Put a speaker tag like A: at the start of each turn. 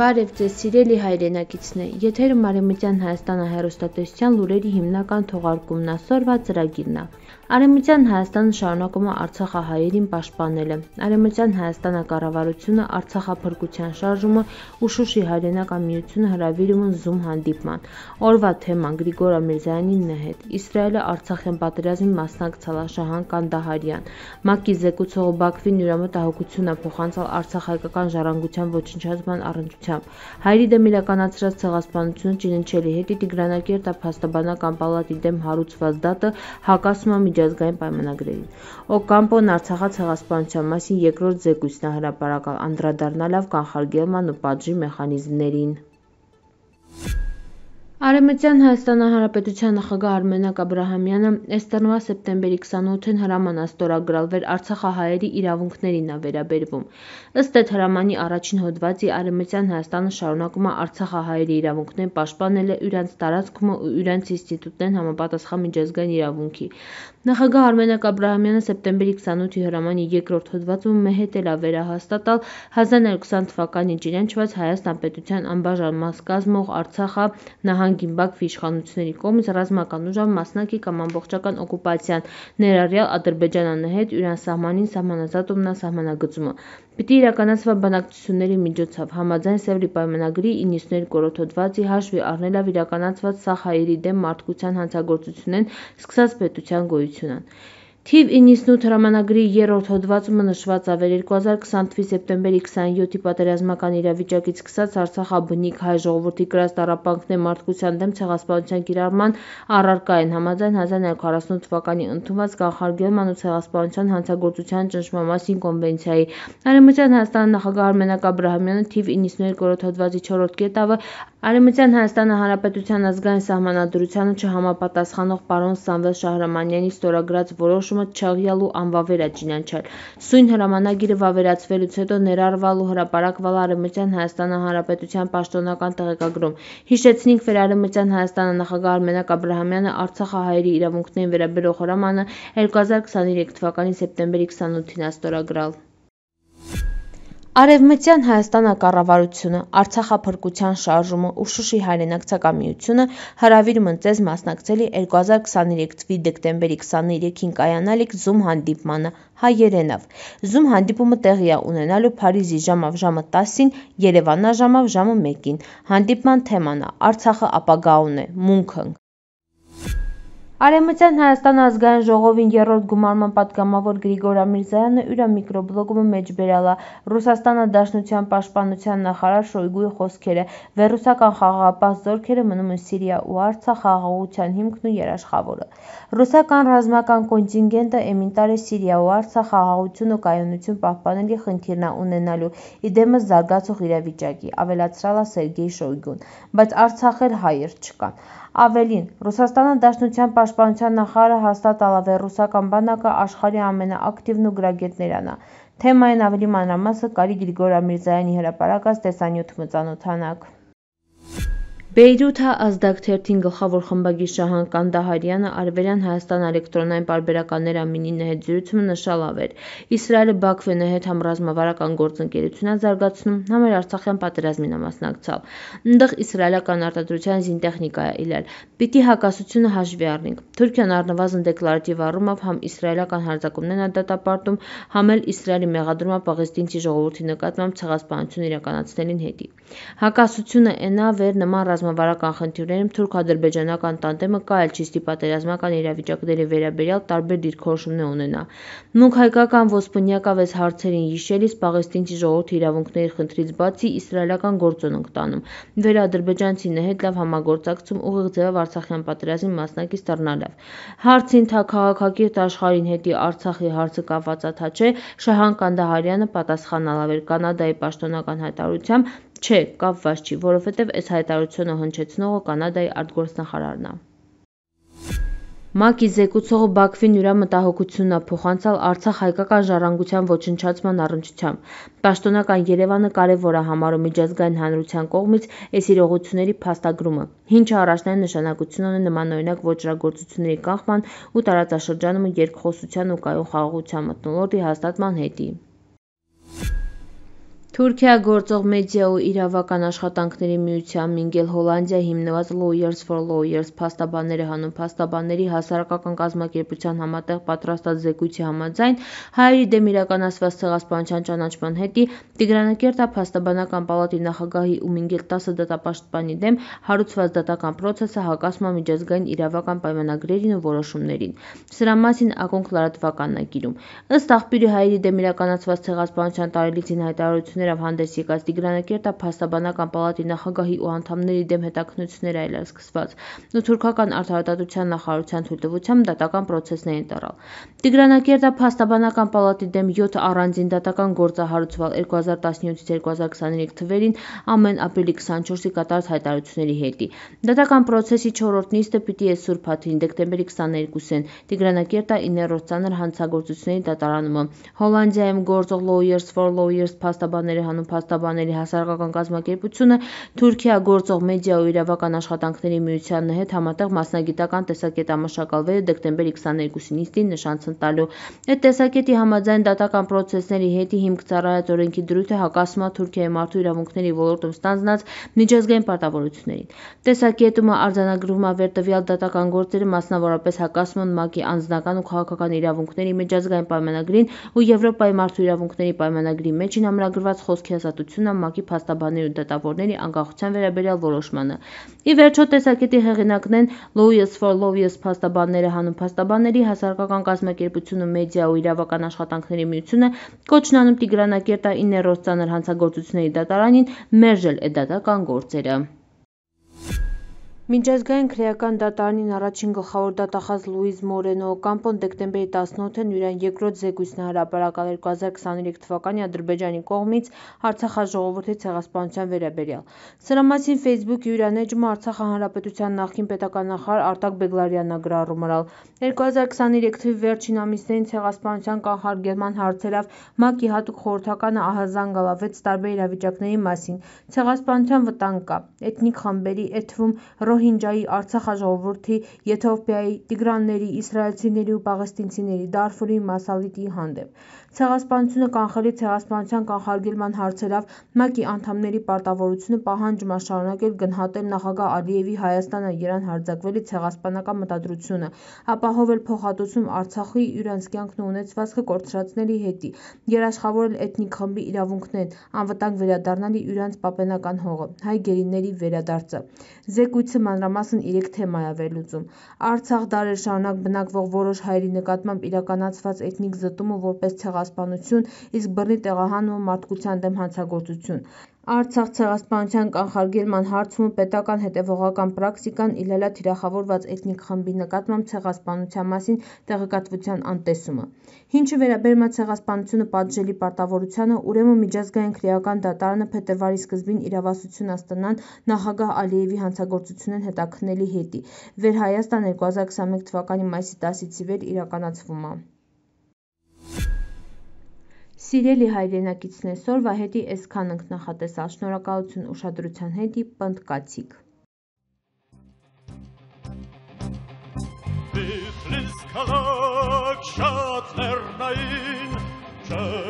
A: Բարև ձեզ սիրելի հայրենակիցներ։ Եթերում Արեմության Հայաստանը հերոստատեսության լուրերի հիմնական թողարկումն ասորվա ծրագիրն է։ Արեմության Հայաստանը շարունակում է Արցախահայերին պաշտպանելը։ Արեմության Հայաստանը կառավարությունը Արցախափրկության շարժումը ու Շուշի հայրենական միությունը հրավիրում են Zoom հանդիպման։ Օրվա թեման Գրիգոր Ամիրզյանինն է հետ։ Իսրայելը Արցախյան պատերազմի մասնակցալ Շահան Կանդահարյան։ ՄԱԿ-ի զեկուցող Բաքվին յուրամետ ահոգություն է փոխանցել Արցախ հայկական ժառանգության ոչնչացման առնչությամբ ազդեցությամբ։ Հայրի դեմ իրականացրած ցեղասպանությունը ճինընչելի հետի Տիգրանակերտ փաստաբանական պալատի դեմ հարուցված դատը հակասում է միջազգային պայմանագրերին։ Օկամպոն Արցախած ցեղասպանության մասին երկրորդ զեկույցն է հրապարակել անդրադառնալով կանխարգելման ու պատժի մեխանիզմներին։ Thank you Արեմտյան Հայաստանի Հանրապետության նախագահ Արմենակ Աբրահամյանը այս տարվա սեպտեմբերի 28-ին հրամանած ստորագրալվեր Արցախահայերի իրավունքներին է վերաբերվում։ Ըստ այդ հրամանի առաջին հոդվածի Արեմտյան Հայաստանը շարունակում է Արցախահայերի իրավունքները պաշտպանելը իրենց տարածքում ու իրենց ինստիտուտներն համապատասխան միջազգային իրավունքի։ Նախագահ Արմենակ Աբրահամյանը սեպտեմբերի 28-ի հրամանի երկրորդ հոդվածում մեհետ էլ է վերահաստատալ 1920 թվականին ճիրենջված Հայաստան պետության անբաժանմաստ կազմող Արցախը նահանգ նահանգին Բաքվի իշխանությունների կողմից ռազմական ուժով մասնակ է կամ ամբողջական օկուպացիան, ներառյալ Ադրբեջանանը հետ Իրան սահմանին սահմանազատումն սահմանագծումը։ Պիտի իրականացվա բանակցությունների միջոցով համաձայն Սևրի պայմանագրի 92-րդ հոդվածի հաշվի առնելով իրականացված սահ հայերի դեմ մարդկության հանցագործությունեն սկսած պետության գոյությունն։ Թիվ 98 հրամանագրի երրորդ հոդվածումը նշված ավեր 2020 թվականի սեպտեմբերի 27-ի պատերազմական իրավիճակից սկսած Արցախա բնիկ հայ ժողովրդի կրած տարապանքն է մարդկության դեմ ցեղասպանության կիրառման առարկա են համաձայն 1948 թվականի ընդունված կանխարգելման ու ցեղասպանության հանցագործության ճնշման մասին կոնվենցիայի։ Արևմտյան Հայաստանի նախագահ Արմենակ Աբրահամյանը թիվ 92-րդ հոդվածի 4-րդ կետավը Արևմտյան Հայաստանի Հանրապետության ազգային սահմանադրությանը չհամապատասխանող պարոն Սամվել Շահրամանյանի ստորագրած որոշում որոշումը չաղյալ ու անվավեր է ճանաչել։ Սույն հրամանագիրը վավերացվելուց հետո ներառվալ ու հրապարակվալ Արևմտյան Հայաստան Հանրապետության պաշտոնական տեղեկագրում։ Հիշեցնինք Վերարևմտյան Հայաստանը նախագահ Արմենակ Աբրահամյանը Արցախը հայերի իրավունքներին վերաբերող հրամանը 2023 թվականի սեպտեմբերի 28-ին է ստորագրել։ Արևմտյան Հայաստանը կառավարությունը, Արցախափրկության շարժումը ու Շուշի հայրենակցական միությունը հրավիրում են ցեզ մասնակցել 2023 թվականի դեկտեմբերի 23-ին կայանալիք Zoom հանդիպմանը հայերենով։ Zoom հանդիպումը տեղի է ունենալու Փարիզի ժամով ժամը 10-ին, Երևանա ժամով ժամը 1-ին։ Հանդիպման թեման է Արցախը ապագաուն է, մունքն Արեմության Հայաստան ազգային ժողովին երրորդ գումարման պատգամավոր Գրիգոր Ամիրզայանը իր միկրոբլոգում մեջ բերալա Ռուսաստանը Դաշնության պաշտպանության նախարար Շոյգուի խոսքերը։ Վերուսական խաղաղապահ զորքերը մնում են Սիրիա ու Արցախ խաղաղության հիմքն ու երաշխավորը։ Ռուսական ռազմական կոնտինգենտը եմին տարի Սիրիա ու Արցախ խաղաղություն ու կայունություն պահպանելի խնդիրն է ունենալու իդեմս զարգացող իրավիճակի, ավելացրալա Սերգեյ Շոյգուն, բայց Արցախ էլ հայեր չկան։ Ավելին, Ռուսաստանի Դաշնության պաշտպանության նախարարը հաստատել է, որ ռուսական բանակը աշխարհի ամենաակտիվն ու գրագետներն է։ Թեմային ավելի մանրամասը Կարի Գրիգորյա Միրզայանի հրապարակած տեսանյութում կծանոթանաք։ Բեյրութա ազդակ թերթին գլխավոր խմբագիր Շահան Կանդահարյանը Արևելյան Հայաստան էլեկտրոնային պարբերականներ ամինինը հետ զրույցումը նշալավ էր։ Իսրայելը Բաքվեն է հետ համրազմավարական գործընկերություն է զարգացնում համերարցախյան պատերազմին մասնակցալ։ Այնտեղ իսրայելական արտադրության զինտեխնիկա է իլել։ Պիտի հակասությունը հաշվի առնենք։ Թուրքիան առնվազն դեկլարատիվ առումով համ իսրայելական հարձակումներն է դատապարտում, համ էլ Իսրայելի մեղադրումը Պաղեստինցի ժողովրդի նկատմամբ ցեղասպանություն իրականացնելին հետի։ Հակասությունը ենա վեր նման ռազմավարական ռազմավարական խնդիրներում թուրք-ադրբեջանական տանտեմը կարել չի ստիպատերազմական իրավիճակների վերաբերյալ տարբեր դիրքորոշումներ ունենա։ Նույնք հայկական ոսպնյակավեզ հարցերին հիշելիս Պաղեստինցի ժողովրդի իրավունքների խնդրից բացի իսրայելական գործոն ենք տանում։ Վերաադրբեջանցինը հետ լավ համագործակցում ուղիղ ձևով Արցախյան պատերազմի մասնակից դառնալով։ Հարցին թա քաղաքակիրթ աշխարհին հետի Արցախի հարցը կապվածաթաչե Շահան Կանդահարյանը պատասխանալավ էր Կանադայի պաշտոնական հայտարարությամբ Չէ, կապված չի, որովհետև այս հայտարարությունը հնչեցնողը Կանադայի արտգործնախարարն է։ ՄԱԿ-ի զեկուցողը Բաքվին յուրամտահոգությունն է փոխանցել Արցախ հայկական ժառանգության ոչնչացման առնչությամբ։ Պաշտոնական Երևանը կարևոր է համարում միջազգային հանրության կողմից այս իրողությունների փաստագրումը, ինչը առաջնային նշանակություն ունի նմանօրինակ ոճրագործությունների կանխման ու տարածաշրջանում երկխոսության ու կայուն խաղաղության մթնոլորտի հաստատման հետի։ Թուրքիա գործող մեդիա ու իրավական աշխատանքների միության «Մինգել Հոլանդիա» հիմնված «Lawyers for Lawyers» փաստաբանները հանում փաստաբանների հասարակական կազմակերպության համատեղ պատրաստած զեկույցի համաձայն, հայերի դեմ իրականացված ցեղասպանության ճանաչման հետի Տիգրանակերտ փաստաբանական պալատի նախագահի ու «Մինգել 10» դատապաշտպանի դեմ հարուցված դատական պրոցեսը հակասում է միջազգային իրավական պայմանագրերին ու որոշումներին։ Սրա մասին «Ակոնք» լրատվականն է գրում։ Ըստ աղբյուրի հայերի դեմ իրականացված ցեղասպանության տարելիցին հայտարարությունները ներկայացներով հանդես եկած Տիգրանակերտ փաստաբանական պալատի նախագահի ու անդամների դեմ հետաքննություններ այլեր սկսված ու թուրքական արդարադատության նախարարության թույլտվությամբ դատական պրոցեսն էին տարալ։ Տիգրանակերտը փաստաբանական պալատի դեմ 7 առանձին դատական գործահարուցվել 2017-ից 2023 թվերին ամեն ապրիլի 24-ի կատարած հայտարարությունների հետի։ Դատական պրոցեսի 4-րդ նիստը պիտի է Սուրբ Հաթին դեկտեմբերի 22-ին Տիգրանակերտը 9-րդ ցաներ հանցագործությունների դատարանումը Հոլանդիայում գործող Lawyers for Lawyers փաստաբաներ հանում փաստաբանների հասարակական կազմակերպությունը Թուրքիա գործող մեդիա ու իրավական աշխատանքների միության հետ համատեղ մասնագիտական տեսակետ ամշակալվել է դեկտեմբերի 22-ից 9 նշանցն տալու։ Այդ տեսակետի համաձայն դատական պրոցեսների հետի հիմք ծառայած օրենքի դրույթը հակասում է Թուրքիայի մարդու իրավունքների ոլորտում ստանձնած միջազգային պարտավորություններին։ Տեսակետումը արձանագրում է վերտվյալ դատական գործերը մասնավորապես հակասում են ՄԱԿ-ի անձնական ու քաղաքական իրավունքների միջազգային պայմանագրին ու Եվրոպայի մարդու իրավունքների պայմանագրի մեջ համրագրված խոսքի ազատությունը, ՄԱԿ-ի փաստաբանների ու դատավորների անկախության վերաբերյալ որոշմանը։ Ի վերջո, տեսակետի հեղինակն են Lawyers for Lawyers փաստաբանները, հանուն փաստաբանների, հասարակական կազմակերպությունը, մեդիա ու իրավական աշխատանքների միությունը կոչն անում Տիգրանակերտը 9-րդ ծանր հանցագործությունների դատարանին մերժել է դատական գործերը։ Միջազգային քրեական դատարանին առաջին գլխավոր դատախազ Լուիզ Մորենո Օկամպոն դեկտեմբերի 18-ին իր այն երկրորդ զեկույցն է հրապարակել 2023 թվականի Ադրբեջանի կողմից Արցախաժողովրդի ցեղասպանության վերաբերյալ։ Սրա մասին Facebook-ի հյուրանոցում Արցախը հանրապետության նախկին պետական նախարար Արտակ Բեգլարյանն է գրառում արել։ 2023 թվականի վերջին ամիսներին ցեղասպանության կանխարգելման հարցերով ՄԱԿ-ի հատուկ խորհրդականը ահազանգ ալավեց տարբեր իրավիճակների մասին։ Ցեղասպանության վտանգ կա, էթնիկ խմբերի, այդ թվում՝ Ռոհինջայի, Արցախա ժողովրդի, Եթովպիայի, Տիգրանների, իսրայելցիների ու պաղեստինցիների, Դարֆուրի մասալիտի հանդեպ։ Ցեղասպանությունը կանխելի ցեղասպանության կանխարգելման հարցերով ՄԱԿ-ի անդամների պարտավորությունը պահանջում է շարունակել գնահատել նախագահ Ալիևի Հայաստանը իրան հարձակվելի ցեղասպանական մտադրությունը, ապահովել փոխհատուցում Արցախի իրանց կյանքն ու ունեցվածքը կորցրածների հետի, երաշխավորել էթնիկ խմբի իրավունքներն, անվտանգ վերադառնալ իրանց պապենական հողը, հայ գերիների վերադարձը։ Զեկույցը մանրամասն երեք թեմա է վերլուծում. Արցախ դարեր շարունակ բնակվող որոշ հայերի նկատմամբ իրականացված էթնիկ զտումը որպես ցեղասպանություն ցեղասպանություն, իսկ բռնի տեղահանումը մարդկության դեմ հանցագործություն։ Արցախ ցեղասպանության կանխարգելման հարցում պետական հետևողական պրակտիկան իլելա թիրախավորված էթնիկ խմբի նկատմամբ ցեղասպանության մասին տեղեկատվության անտեսումը։ Ինչը վերաբերում է ցեղասպանությունը պատժելի պարտավորությանը, ուրեմն միջազգային քրեական դատարանը փետրվարի սկզբին իրավասություն Աստանան նախագահ Ալիևի հանցագործությունն հետաքննելի հետի։ Վեր Հայաստան 2021 թվականի մայիսի 10-ից ի վեր իրականացվում է։ Սիրելի հայրենակիցներ, սօրվա հետի այսքան ենք նախատեսալ։ Շնորհակալություն ուշադրության հետ։ Պնդկացիկ։ Բիֆլիս քաղաք շատ ներնային, շատ